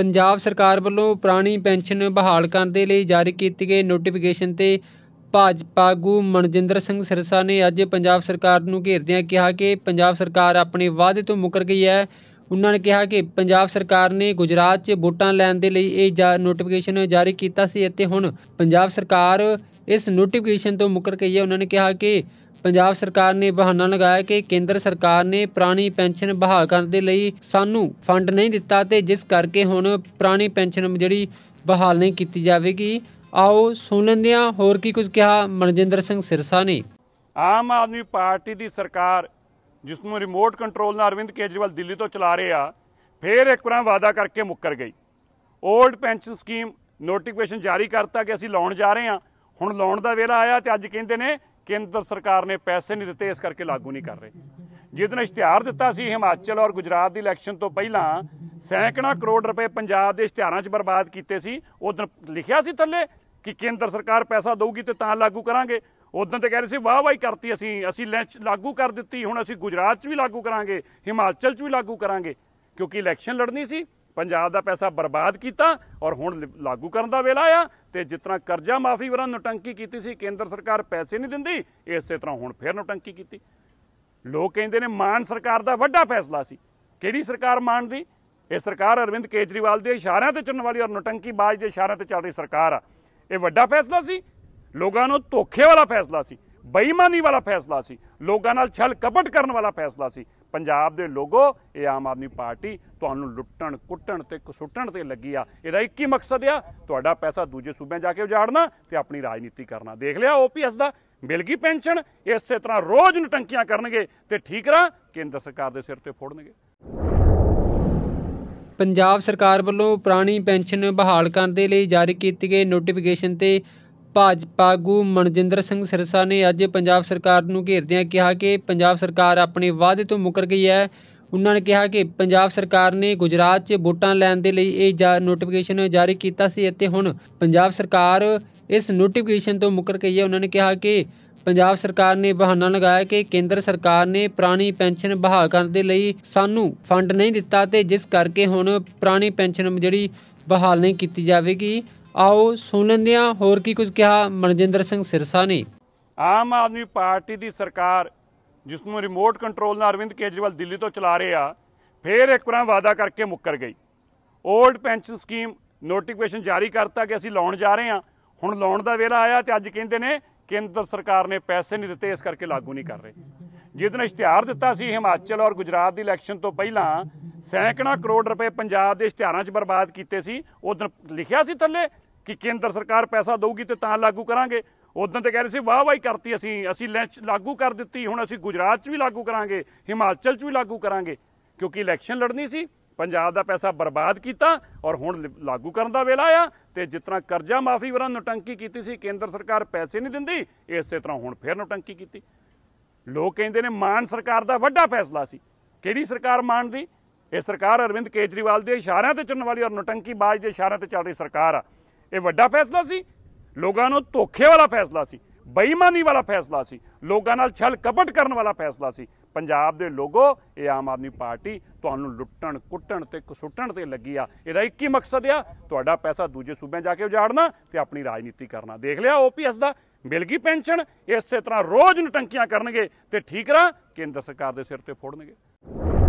ਪੰਜਾਬ ਸਰਕਾਰ ਵੱਲੋਂ ਪੁਰਾਣੀ ਪੈਨਸ਼ਨ ਬਹਾਲ ਕਰਨ ਦੇ ਲਈ ਜਾਰੀ ਕੀਤੇ ਗਏ ਨੋਟੀਫਿਕੇਸ਼ਨ ਤੇ ਭਾਜਪਾ ਆਗੂ ਮਨਜਿੰਦਰ ਸਿੰਘ ਸਿਰਸਾ ਨੇ ਅੱਜ ਪੰਜਾਬ ਸਰਕਾਰ ਨੂੰ ਘੇਰਦਿਆਂ ਕਿਹਾ ਕਿ ਪੰਜਾਬ ਸਰਕਾਰ ਆਪਣੇ ਵਾਅਦੇ ਤੋਂ ਮੁਕਰ ਗਈ ਹੈ ਉਹਨਾਂ ਨੇ ਕਿਹਾ ਕਿ ਪੰਜਾਬ ਸਰਕਾਰ ਨੇ ਗੁਜਰਾਤ 'ਚ ਵੋਟਾਂ ਲੈਣ ਦੇ ਲਈ ਇਹ ਨੋਟੀਫਿਕੇਸ਼ਨ ਜਾਰੀ ਕੀਤਾ ਸੀ ਅਤੇ ਹੁਣ ਪੰਜਾਬ ਸਰਕਾਰ ਇਸ ਨੋਟੀਫਿਕੇਸ਼ਨ ਤੋਂ ਮੁਕਰ ਗਈ ਹੈ ਉਹਨਾਂ ਨੇ ਕਿਹਾ ਕਿ ਪੰਜਾਬ ਸਰਕਾਰ ਨੇ ਬਹਾਨਾ ਲਗਾਇਆ ਕਿ ਕੇਂਦਰ ਸਰਕਾਰ ਨੇ ਪੁਰਾਣੀ ਪੈਨਸ਼ਨ ਬਹਾਲ ਕਰਨ ਦੇ ਲਈ ਸਾਨੂੰ ਫੰਡ ਨਹੀਂ ਦਿੱਤਾ ਤੇ ਜਿਸ ਕਰਕੇ ਹੁਣ ਪੁਰਾਣੀ ਪੈਨਸ਼ਨ ਜਿਹੜੀ ਬਹਾਲ ਨਹੀਂ ਕੀਤੀ ਜਾਵੇਗੀ ਆਓ ਸੁਣ ਲੈਂਦੇ ਹਾਂ ਹੋਰ ਕੀ ਕੁਝ ਕਿਹਾ ਮਨਜਿੰਦਰ ਸਿੰਘ ਸਿਰਸਾ ਨੇ ਆਮ ਆਦਮੀ ਪਾਰਟੀ ਦੀ ਸਰਕਾਰ ਜਿਸ ਨੂੰ ਰਿਮੋਟ ਕੰਟਰੋਲ ਨਾਲ ਅਰਵਿੰਦ ਕੇਜਰੀਵਾਲ ਦਿੱਲੀ ਤੋਂ ਚਲਾ ਰਹੇ ਆ ਫੇਰ ਇੱਕ ਵਾਰ ਵਾਅਦਾ ਕਰਕੇ ਮੁੱਕਰ ਗਈ 올ਡ ਪੈਨਸ਼ਨ ਸਕੀਮ ਨੋਟੀਫਿਕੇਸ਼ਨ ਜਾਰੀ ਕਰਤਾ ਕਿ ਅਸੀਂ ਲਾਉਣ ਜਾ ਰਹੇ ਆ ਹੁਣ ਲਾਉਣ ਦਾ ਵੇਲਾ ਆਇਆ ਤੇ ਅੱਜ ਕਹਿੰਦੇ ਨੇ ਕੇਂਦਰ ਸਰਕਾਰ ਨੇ ਪੈਸੇ ਨਹੀਂ ਦਿੱਤੇ ਇਸ ਕਰਕੇ ਲਾਗੂ ਨਹੀਂ ਕਰ ਰਹੇ ਜਿਹਦੇ ਨਾਲ ਇਸ਼ਤਿਹਾਰ ਦਿੱਤਾ ਸੀ ਹਿਮਾਚਲ ਔਰ ਗੁਜਰਾਤ ਦੀ ਇਲੈਕਸ਼ਨ ਤੋਂ ਪਹਿਲਾਂ ਸੈਂਕੜਾ ਕਰੋੜ ਰੁਪਏ ਪੰਜਾਬ ਦੇ ਇਸ਼ਤਿਹਾਰਾਂ 'ਚ ਬਰਬਾਦ ਕੀਤੇ ਸੀ ਉਦੋਂ ਲਿਖਿਆ ਸੀ ਥੱਲੇ ਕਿ ਕੇਂਦਰ ਸਰਕਾਰ ਪੈਸਾ ਦੇਊਗੀ ਤੇ ਤਾਂ ਲਾਗੂ ਕਰਾਂਗੇ ਉਦੋਂ ਤੇ ਕਹਿ ਰਹੇ ਸੀ ਵਾਹ ਵਾਹੀ ਕਰਤੀ ਅਸੀਂ ਅਸੀਂ ਲਾਗੂ ਕਰ ਦਿੱਤੀ ਹੁਣ ਅਸੀਂ ਗੁਜਰਾਤ 'ਚ ਵੀ ਲਾਗੂ ਕਰਾਂਗੇ ਹਿਮਾਚਲ 'ਚ ਵੀ ਲਾਗੂ ਕਰਾਂਗੇ ਕਿਉਂਕਿ ਇਲੈਕਸ਼ਨ ਲੜਨੀ ਸੀ ਪੰਜਾਬ ਦਾ ਪੈਸਾ ਬਰਬਾਦ ਕੀਤਾ ਔਰ ਹੁਣ ਲਾਗੂ ਕਰਨ ਦਾ ਵੇਲਾ ਆ ਤੇ ਜਿਸ ਤਰ੍ਹਾਂ ਕਰਜ਼ਾ ਮਾਫੀ ਵਰਾਂ ਨਟੰਕੀ ਕੀਤੀ ਸੀ ਕੇਂਦਰ ਸਰਕਾਰ ਪੈਸੇ ਨਹੀਂ ਦਿੰਦੀ ਇਸੇ ਤਰ੍ਹਾਂ ਹੁਣ ਫੇਰ ਨਟੰਕੀ ਕੀਤੀ ਲੋਕ ਕਹਿੰਦੇ ਨੇ ਮਾਨ ਸਰਕਾਰ ਦਾ ਵੱਡਾ ਫੈਸਲਾ ਸੀ ਕਿਹੜੀ ਸਰਕਾਰ ਮਾਨ ਦੀ ਇਹ ਸਰਕਾਰ ਅਰਵਿੰਦ ਕੇਜਰੀਵਾਲ ਦੇ ਇਸ਼ਾਰਿਆਂ ਤੇ ਚੱਲਣ ਵਾਲੀ ਔਰ ਨਟੰਕੀ ਬਾਜ ਦੇ ਇਸ਼ਾਰਿਆਂ ਤੇ ਚੱਲ ਰਹੀ ਸਰਕਾਰ ਆ ਇਹ ਵੱਡਾ ਫੈਸਲਾ ਸੀ ਲੋਕਾਂ ਨੂੰ ਧੋਖੇ ਵਾਲਾ ਫੈਸਲਾ ਸੀ ਬੇਈਮਾਨੀ ਵਾਲਾ ਫੈਸਲਾ ਸੀ ਲੋਕਾਂ ਨਾਲ ਛਲ ਕਪਟ ਕਰਨ ਵਾਲਾ ਫੈਸਲਾ ਸੀ ਪੰਜਾਬ ਦੇ ਲੋਗੋ ਇਹ ਆਮ ਆਦਮੀ ਪਾਰਟੀ ਤੁਹਾਨੂੰ ਲੁੱਟਣ ਕੁੱਟਣ ਤੇ ਕਸੁੱਟਣ ਤੇ ਲੱਗੀ ਆ ਇਹਦਾ ਇੱਕ ਹੀ ਮਕਸਦ ਆ ਤੁਹਾਡਾ ਪੈਸਾ ਦੂਜੇ ਸੂਬਿਆਂ ਜਾ ਕੇ ਉਜਾੜਨਾ ਤੇ ਆਪਣੀ ਰਾਜਨੀਤੀ ਕਰਨਾ ਦੇਖ ਲਿਆ ਓਪੀਐਸ ਦਾ ਮਿਲ ਗਈ ਪੈਨਸ਼ਨ ਇਸੇ ਤਰ੍ਹਾਂ ਰੋਜ਼ ਨੂੰ ਟੰਕੀਆਂ ਕਰਨਗੇ ਤੇ ਰਾਂ ਕੇਂਦਰ ਸਰਕਾਰ ਦੇ ਸਿਰ ਤੇ ਫੋੜਨਗੇ ਪੰਜਾਬ ਸਰਕਾਰ ਵੱਲੋਂ ਪੁਰਾਣੀ ਪੈਨਸ਼ਨ ਬਹਾਲ ਕਰਨ ਦੇ ਲਈ ਜਾਰੀ ਕੀਤੀ ਗਈ ਨੋਟੀਫਿਕੇਸ਼ਨ ਤੇ ਭਾਜਪਾ ਆਗੂ ਮਨਜਿੰਦਰ ਸਿੰਘ ਸਿਰਸਾ ਨੇ ਅੱਜ ਪੰਜਾਬ ਸਰਕਾਰ ਨੂੰ ਘੇਰਦਿਆਂ ਕਿਹਾ ਕਿ ਪੰਜਾਬ ਸਰਕਾਰ ਆਪਣੇ ਵਾਅਦੇ ਤੋਂ ਮੁਕਰ ਗਈ ਹੈ ਉਹਨਾਂ ਨੇ ਕਿਹਾ ਕਿ ਪੰਜਾਬ ਸਰਕਾਰ ਨੇ ਗੁਜਰਾਤ 'ਚ ਵੋਟਾਂ ਲੈਣ ਦੇ ਲਈ ਇਹ ਨੋਟੀਫਿਕੇਸ਼ਨ ਜਾਰੀ ਕੀਤਾ ਸੀ ਅਤੇ ਹੁਣ ਪੰਜਾਬ ਸਰਕਾਰ ਇਸ ਨੋਟੀਫਿਕੇਸ਼ਨ ਤੋਂ ਮੁਕਰ ਗਈ ਹੈ ਉਹਨਾਂ ਨੇ ਕਿਹਾ ਕਿ ਪੰਜਾਬ ਸਰਕਾਰ ਨੇ ਬਹਾਨਾ ਲਗਾਇਆ ਕਿ ਕੇਂਦਰ ਸਰਕਾਰ ਨੇ ਪੁਰਾਣੀ ਪੈਨਸ਼ਨ ਬਹਾਲ ਕਰਨ ਦੇ ਲਈ ਸਾਨੂੰ ਫੰਡ ਨਹੀਂ ਦਿੱਤਾ ਤੇ ਜਿਸ ਕਰਕੇ ਹੁਣ ਪੁਰਾਣੀ ਪੈਨਸ਼ਨ ਜਿਹੜੀ ਬਹਾਲ ਨਹੀਂ ਕੀਤੀ ਜਾਵੇਗੀ ਆਓ ਸੁਣਨਦਿਆਂ ਹੋਰ ਕੀ ਕੁਝ ਕਿਹਾ ਮਨਜਿੰਦਰ ਸਿੰਘ ਸਿਰਸਾ ਨੇ ਆਮ ਆਦਮੀ ਪਾਰਟੀ ਦੀ ਸਰਕਾਰ ਜਿਸ ਨੂੰ ਰਿਮੋਟ ਕੰਟਰੋਲ ਨਾਲ ਅਰਵਿੰਦ ਕੇਜਰੀਵਾਲ ਦਿੱਲੀ ਤੋਂ ਚਲਾ ਰਹੇ ਆ ਫੇਰ ਇੱਕ ਵਾਰ ਵਾਅਦਾ ਕਰਕੇ ਮੁੱਕਰ ਗਈ 올ਡ ਪੈਨਸ਼ਨ ਸਕੀਮ ਨੋਟੀਫਿਕੇਸ਼ਨ ਜਾਰੀ ਕਰਤਾ ਕਿ ਅਸੀਂ ਲਾਉਣ ਜਾ ਰਹੇ ਹਾਂ ਹੁਣ ਲਾਉਣ ਦਾ ਵੇਲਾ ਆਇਆ ਤੇ ਅੱਜ ਕਹਿੰਦੇ ਨੇ ਕੇਂਦਰ ਸਰਕਾਰ ਨੇ ਪੈਸੇ ਨਹੀਂ ਦਿੱਤੇ ਇਸ ਕਰਕੇ ਲਾਗੂ ਨਹੀਂ ਕਰ ਰਹੇ ਜਿਹਦੇ ਇਸ਼ਤਿਹਾਰ ਦਿੱਤਾ ਸੀ ਹਿਮਾਚਲ ਔਰ ਗੁਜਰਾਤ ਦੀ ਇਲੈਕਸ਼ਨ ਤੋਂ ਪਹਿਲਾਂ ਸੈਂਕੜਾ ਕਰੋੜ ਰੁਪਏ ਪੰਜਾਬ ਦੇ ਇਸ਼ਤਿਹਾਰਾਂ 'ਚ ਬਰਬਾਦ ਕੀਤੇ ਸੀ ਉਦੋਂ ਲਿਖਿਆ ਸੀ ਥੱਲੇ ਕਿ ਕੇਂਦਰ ਸਰਕਾਰ ਪੈਸਾ ਦੇਊਗੀ ਤੇ ਤਾਂ ਲਾਗੂ ਕਰਾਂਗੇ ਉਦੋਂ ਤੇ ਕਹਿ ਰਹੇ ਸੀ ਵਾਹ ਵਾਹੀ ਕਰਤੀ ਅਸੀਂ ਅਸੀਂ ਲਾਗੂ ਕਰ ਦਿੱਤੀ ਹੁਣ ਅਸੀਂ ਗੁਜਰਾਤ 'ਚ ਵੀ ਲਾਗੂ ਕਰਾਂਗੇ ਹਿਮਾਚਲ 'ਚ ਵੀ ਲਾਗੂ ਕਰਾਂਗੇ ਕਿਉਂਕਿ ਇਲੈਕਸ਼ਨ ਲੜਨੀ ਸੀ ਪੰਜਾਬ ਦਾ ਪੈਸਾ ਬਰਬਾਦ ਕੀਤਾ ਔਰ ਹੁਣ ਲਾਗੂ ਕਰਨ ਦਾ ਵੇਲਾ ਆ ਤੇ ਜਿਤਨਾ ਕਰਜ਼ਾ ਮਾਫੀ ਵਰਾਂ ਨਟੰਕੀ ਕੀਤੀ ਸੀ ਕੇਂਦਰ ਸਰਕਾਰ ਪੈਸੇ ਨਹੀਂ ਦਿੰਦੀ ਇਸੇ ਤਰ੍ਹਾਂ ਹੁਣ ਫੇਰ ਨਟੰਕੀ ਕੀਤੀ ਲੋਕ ਕਹਿੰਦੇ ਨੇ ਮਾਨ ਸਰਕਾਰ ਦਾ ਵੱਡਾ ਫੈਸਲਾ ਸੀ ਕਿਹੜੀ ਸਰਕਾਰ ਮਾਨ ਦੀ ਇਹ ਸਰਕਾਰ ਅਰਵਿੰਦ ਕੇਜਰੀਵਾਲ ਦੇ ਇਸ਼ਾਰਿਆਂ ਤੇ ਚੱਲਣ ਵਾਲੀ ਔਰ ਨਟੰਕੀ ਬਾਜ ਦੇ ਇਸ਼ਾਰਿਆਂ ਤੇ ਚੱਲ ਰਹੀ ਸਰਕਾਰ ਆ ਇਹ ਵੱਡਾ ਫੈਸਲਾ ਸੀ ਲੋਕਾਂ ਨੂੰ ਧੋਖੇ ਵਾਲਾ ਫੈਸਲਾ ਸੀ ਬੇਈਮਾਨੀ ਵਾਲਾ ਫੈਸਲਾ ਸੀ ਲੋਕਾਂ ਨਾਲ ਛਲ ਕਪਟ ਕਰਨ ਵਾਲਾ ਫੈਸਲਾ ਸੀ ਪੰਜਾਬ ਦੇ ਲੋਗੋ ਇਹ ਆਮ ਆਦਮੀ ਪਾਰਟੀ ਤੁਹਾਨੂੰ ਲੁੱਟਣ ਕੁੱਟਣ ਤੇ ਕਸੁੱਟਣ ਤੇ ਲੱਗੀ ਆ ਇਹਦਾ ਇੱਕ ਹੀ ਮਕਸਦ ਆ ਤੁਹਾਡਾ ਪੈਸਾ ਦੂਜੇ ਸੂਬਿਆਂ ਜਾ ਕੇ ਉਜਾੜਨਾ ਤੇ ਆਪਣੀ ਰਾਜਨੀਤੀ ਕਰਨਾ ਦੇਖ ਲਿਆ ਓਪੀਐਸ ਦਾ ਮਿਲ ਗਈ ਪੈਨਸ਼ਨ ਇਸੇ ਤਰ੍ਹਾਂ ਰੋਜ਼ ਨੂੰ ਟੰਕੀਆਂ ਕਰਨਗੇ ਤੇ ਠੀਕਰਾ ਕੇਂਦਰ ਸਰਕਾਰ ਦੇ ਸਿਰ ਤੇ ਫੋੜਨਗੇ